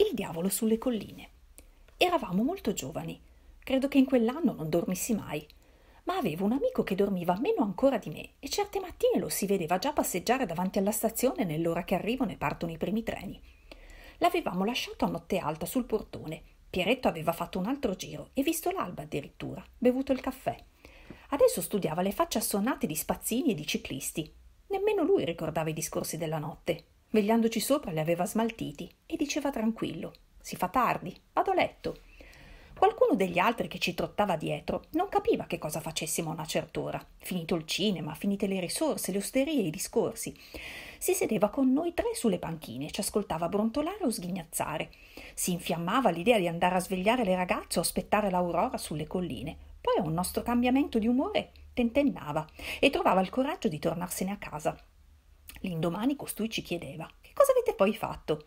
Il diavolo sulle colline. Eravamo molto giovani. Credo che in quell'anno non dormissi mai. Ma avevo un amico che dormiva meno ancora di me e certe mattine lo si vedeva già passeggiare davanti alla stazione nell'ora che arrivano e partono i primi treni. L'avevamo lasciato a notte alta sul portone. Pieretto aveva fatto un altro giro e visto l'alba addirittura, bevuto il caffè. Adesso studiava le facce assonnate di spazzini e di ciclisti. Nemmeno lui ricordava i discorsi della notte. Vegliandoci sopra li aveva smaltiti e diceva tranquillo: Si fa tardi, vado a letto. Qualcuno degli altri che ci trottava dietro non capiva che cosa facessimo a una cert'ora. Finito il cinema, finite le risorse, le osterie e i discorsi. Si sedeva con noi tre sulle panchine e ci ascoltava brontolare o sghignazzare. Si infiammava l'idea di andare a svegliare le ragazze o aspettare l'aurora sulle colline. Poi a un nostro cambiamento di umore tentennava e trovava il coraggio di tornarsene a casa. L'indomani costui ci chiedeva: Che cosa avete poi fatto?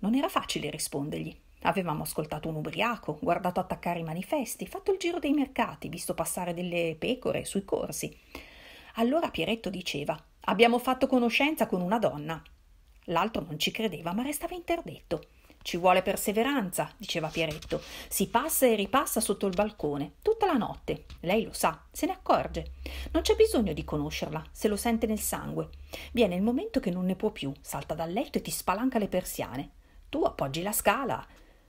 Non era facile rispondergli. Avevamo ascoltato un ubriaco, guardato attaccare i manifesti, fatto il giro dei mercati, visto passare delle pecore sui corsi. Allora Pieretto diceva: Abbiamo fatto conoscenza con una donna. L'altro non ci credeva, ma restava interdetto. Ci vuole perseveranza, diceva Pieretto. Si passa e ripassa sotto il balcone, tutta la notte. Lei lo sa, se ne accorge. Non c'è bisogno di conoscerla, se lo sente nel sangue. Viene il momento che non ne può più, salta dal letto e ti spalanca le persiane. Tu appoggi la scala.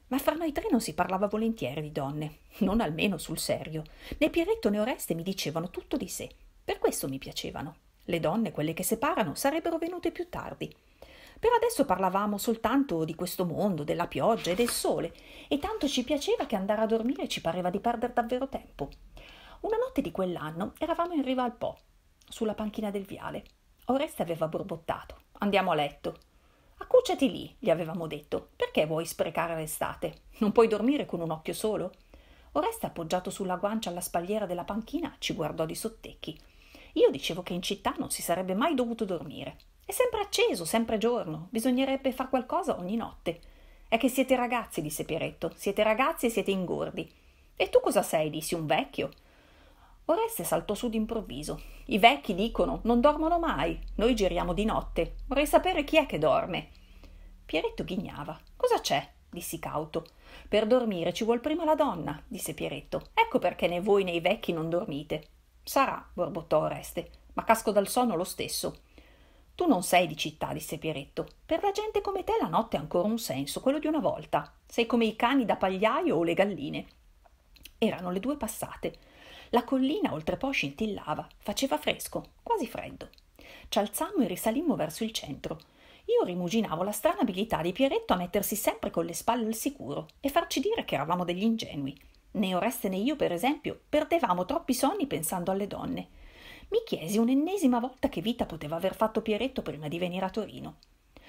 Ma fra noi tre non si parlava volentieri di donne, non almeno sul serio. Né Pieretto né Oreste mi dicevano tutto di sé. Per questo mi piacevano. Le donne, quelle che separano, sarebbero venute più tardi. Per adesso parlavamo soltanto di questo mondo, della pioggia e del sole, e tanto ci piaceva che andare a dormire ci pareva di perdere davvero tempo. Una notte di quell'anno eravamo in riva al Po, sulla panchina del viale. Oreste aveva borbottato. Andiamo a letto. Accucciati lì, gli avevamo detto. Perché vuoi sprecare l'estate? Non puoi dormire con un occhio solo? Oreste, appoggiato sulla guancia alla spalliera della panchina, ci guardò di sottecchi. Io dicevo che in città non si sarebbe mai dovuto dormire. È sempre acceso, sempre giorno. Bisognerebbe far qualcosa ogni notte. È che siete ragazzi, disse Pieretto. Siete ragazzi e siete ingordi. E tu cosa sei? dissi un vecchio. Oreste saltò su d'improvviso. I vecchi dicono non dormono mai. Noi giriamo di notte. Vorrei sapere chi è che dorme. Pieretto ghignava. Cosa c'è? dissi cauto. Per dormire ci vuol prima la donna, disse Pieretto. Ecco perché né voi né i vecchi non dormite. Sarà, borbottò Oreste, ma casco dal sonno lo stesso. Tu non sei di città, disse Pieretto. Per la gente come te la notte ha ancora un senso, quello di una volta. Sei come i cani da pagliaio o le galline. Erano le due passate. La collina oltre po scintillava, faceva fresco, quasi freddo. Ci alzammo e risalimmo verso il centro. Io rimuginavo la strana abilità di Pieretto a mettersi sempre con le spalle al sicuro e farci dire che eravamo degli ingenui. Né Oreste né io, per esempio, perdevamo troppi sonni pensando alle donne. Mi chiesi un'ennesima volta che vita poteva aver fatto Pieretto prima di venire a Torino.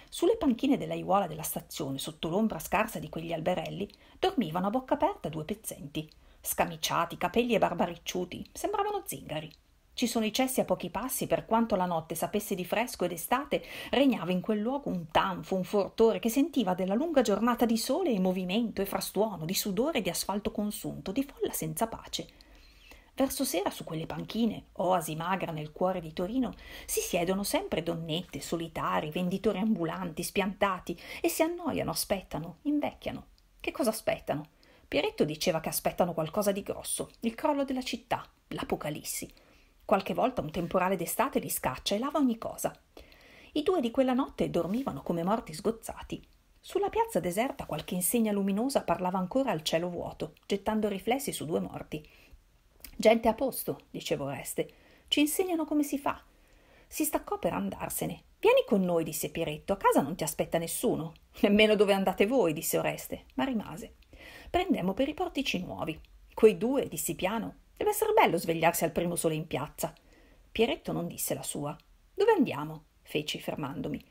Sulle panchine dell'aiuola della stazione, sotto l'ombra scarsa di quegli alberelli, dormivano a bocca aperta due pezzenti, Scamiciati, capelli e barba ricciuti, sembravano zingari. Ci sono i cessi a pochi passi, per quanto la notte sapesse di fresco ed estate, regnava in quel luogo un tanfo, un fortore che sentiva della lunga giornata di sole e movimento e frastuono, di sudore e di asfalto consunto, di folla senza pace, Verso sera su quelle panchine, oasi magra nel cuore di Torino, si siedono sempre donnette, solitari, venditori ambulanti, spiantati e si annoiano, aspettano, invecchiano. Che cosa aspettano? Pieretto diceva che aspettano qualcosa di grosso, il crollo della città, l'apocalissi. Qualche volta un temporale d'estate li scaccia e lava ogni cosa. I due di quella notte dormivano come morti sgozzati. Sulla piazza deserta qualche insegna luminosa parlava ancora al cielo vuoto, gettando riflessi su due morti. Gente a posto, dicevo Oreste. Ci insegnano come si fa. Si staccò per andarsene. Vieni con noi, disse Pieretto. A casa non ti aspetta nessuno. Nemmeno dove andate voi, disse Oreste, ma rimase. Prendemmo per i portici nuovi. Quei due, dissi piano. Deve essere bello svegliarsi al primo sole in piazza. Pieretto non disse la sua. Dove andiamo? feci, fermandomi.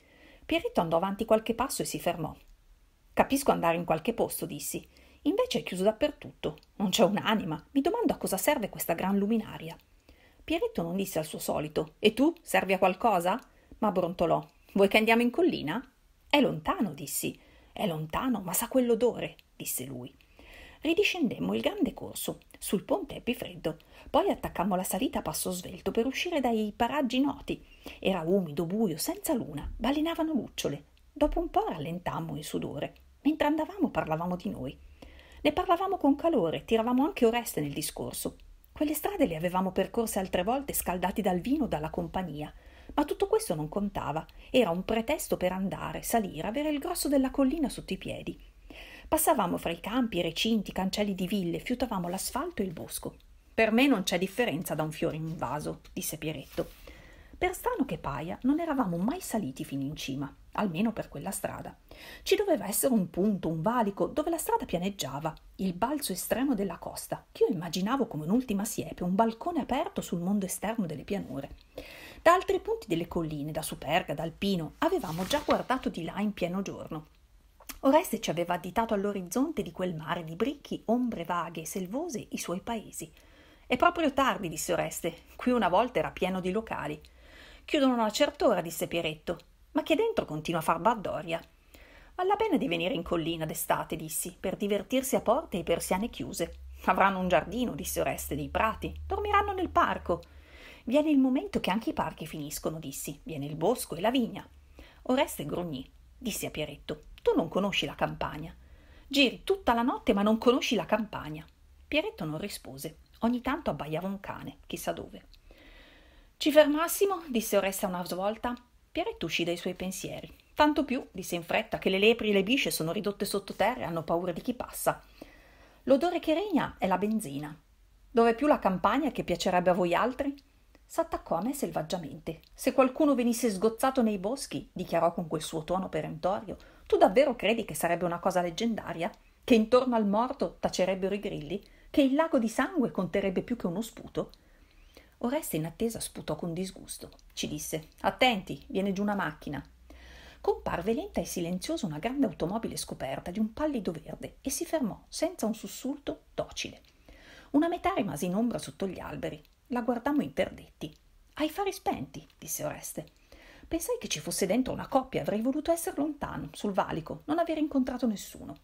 Pieretto andò avanti qualche passo e si fermò. Capisco andare in qualche posto, dissi. Invece è chiuso dappertutto, non c'è un'anima. Mi domando a cosa serve questa gran luminaria. Pieretto non disse al suo solito: E tu servi a qualcosa? Ma brontolò: Vuoi che andiamo in collina? È lontano, dissi. È lontano, ma sa quell'odore, disse lui. Ridiscendemmo il grande corso. Sul ponte Epifreddo. Poi attaccammo la salita a passo svelto per uscire dai paraggi noti. Era umido, buio, senza luna. Balenavano lucciole. Dopo un po' rallentammo il sudore. Mentre andavamo parlavamo di noi. Ne parlavamo con calore, tiravamo anche Oreste nel discorso. Quelle strade le avevamo percorse altre volte scaldati dal vino o dalla compagnia, ma tutto questo non contava, era un pretesto per andare, salire, avere il grosso della collina sotto i piedi. Passavamo fra i campi, i recinti, i cancelli di ville, fiutavamo l'asfalto e il bosco. Per me non c'è differenza da un fiore in un vaso, disse Pieretto. Per strano che paia, non eravamo mai saliti fino in cima almeno per quella strada. Ci doveva essere un punto, un valico, dove la strada pianeggiava, il balzo estremo della costa, che io immaginavo come un'ultima siepe, un balcone aperto sul mondo esterno delle pianure. Da altri punti delle colline, da Superga, da Alpino, avevamo già guardato di là in pieno giorno. Oreste ci aveva additato all'orizzonte di quel mare di bricchi, ombre vaghe e selvose, i suoi paesi. È proprio tardi, disse Oreste. Qui una volta era pieno di locali. Chiudono a una certa ora, disse Pieretto ma che dentro continua a far baldoria. Vale la pena di venire in collina d'estate, dissi, per divertirsi a porte e persiane chiuse. Avranno un giardino, disse Oreste, dei prati, dormiranno nel parco. Viene il momento che anche i parchi finiscono, dissi, viene il bosco e la vigna. Oreste grugnì, disse a Pieretto, tu non conosci la campagna. Giri tutta la notte ma non conosci la campagna. Pieretto non rispose, ogni tanto abbaiava un cane, chissà dove. Ci fermassimo, disse Oreste a una svolta, Pieretto uscì dai suoi pensieri, tanto più, disse in fretta, che le lepri e le bisce sono ridotte sottoterra e hanno paura di chi passa. L'odore che regna è la benzina. Dov'è più la campagna che piacerebbe a voi altri? S'attaccò a me selvaggiamente. Se qualcuno venisse sgozzato nei boschi, dichiarò con quel suo tono perentorio, tu davvero credi che sarebbe una cosa leggendaria? Che intorno al morto tacerebbero i grilli? Che il lago di sangue conterebbe più che uno sputo? Oreste in attesa sputò con disgusto. Ci disse: Attenti, viene giù una macchina. Comparve lenta e silenziosa una grande automobile scoperta di un pallido verde e si fermò, senza un sussulto, docile. Una metà rimase in ombra sotto gli alberi. La guardammo interdetti. Hai fari spenti, disse Oreste. Pensai che ci fosse dentro una coppia, avrei voluto essere lontano, sul valico, non aver incontrato nessuno.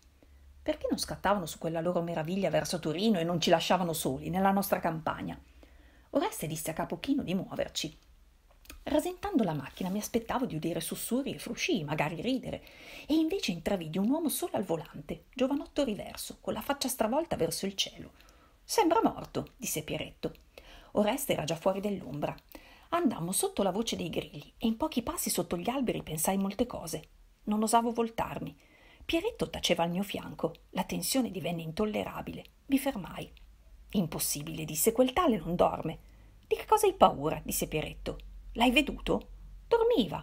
Perché non scattavano su quella loro meraviglia verso Torino e non ci lasciavano soli, nella nostra campagna? Oreste disse a Capochino di muoverci. Rasentando la macchina mi aspettavo di udire sussurri e frusci, magari ridere, e invece intravidi un uomo solo al volante, giovanotto riverso, con la faccia stravolta verso il cielo. Sembra morto, disse Pieretto. Oreste era già fuori dell'ombra. Andammo sotto la voce dei grilli e in pochi passi sotto gli alberi pensai molte cose. Non osavo voltarmi. Pieretto taceva al mio fianco. La tensione divenne intollerabile. Mi fermai. Impossibile, disse quel tale non dorme. Di che cosa hai paura? disse Pieretto. L'hai veduto? Dormiva.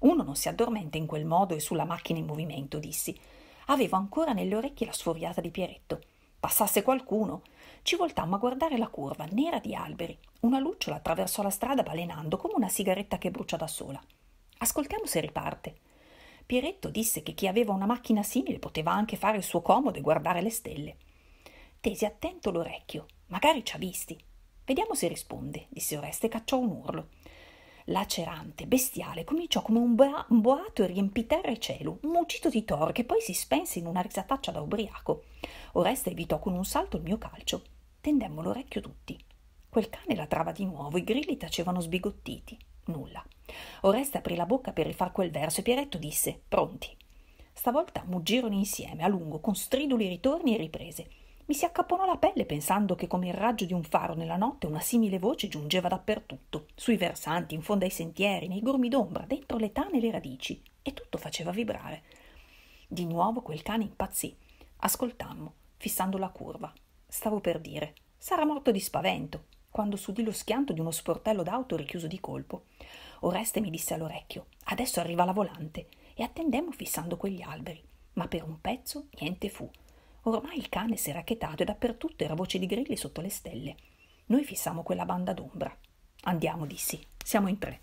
Uno non si addormenta in quel modo e sulla macchina in movimento, dissi. Avevo ancora nelle orecchie la sfuriata di Pieretto. Passasse qualcuno. Ci voltammo a guardare la curva, nera di alberi. Una lucciola attraversò la strada balenando come una sigaretta che brucia da sola. Ascoltiamo se riparte. Pieretto disse che chi aveva una macchina simile poteva anche fare il suo comodo e guardare le stelle. Tesi attento l'orecchio, magari ci ha visti. Vediamo se risponde, disse Oreste e cacciò un urlo. Lacerante, bestiale, cominciò come un, bra- un boato e riempì terra e cielo, un mucito di toro che poi si spense in una risataccia da ubriaco. Oreste evitò con un salto il mio calcio. Tendemmo l'orecchio tutti. Quel cane latrava di nuovo, i grilli tacevano sbigottiti. Nulla. Oreste aprì la bocca per rifar quel verso e Pieretto disse: Pronti. Stavolta muggirono insieme, a lungo, con striduli ritorni e riprese. Mi si accapponò la pelle pensando che come il raggio di un faro nella notte una simile voce giungeva dappertutto, sui versanti, in fondo ai sentieri, nei gormi d'ombra, dentro le tane e le radici, e tutto faceva vibrare. Di nuovo quel cane impazzì. Ascoltammo, fissando la curva. Stavo per dire, sarà morto di spavento, quando s'udì lo schianto di uno sportello d'auto richiuso di colpo. Oreste mi disse all'orecchio, adesso arriva la volante, e attendemmo fissando quegli alberi. Ma per un pezzo niente fu Ormai il cane s'era chetato e dappertutto era voce di grilli sotto le stelle. Noi fissammo quella banda d'ombra. Andiamo, dissi. Siamo in tre.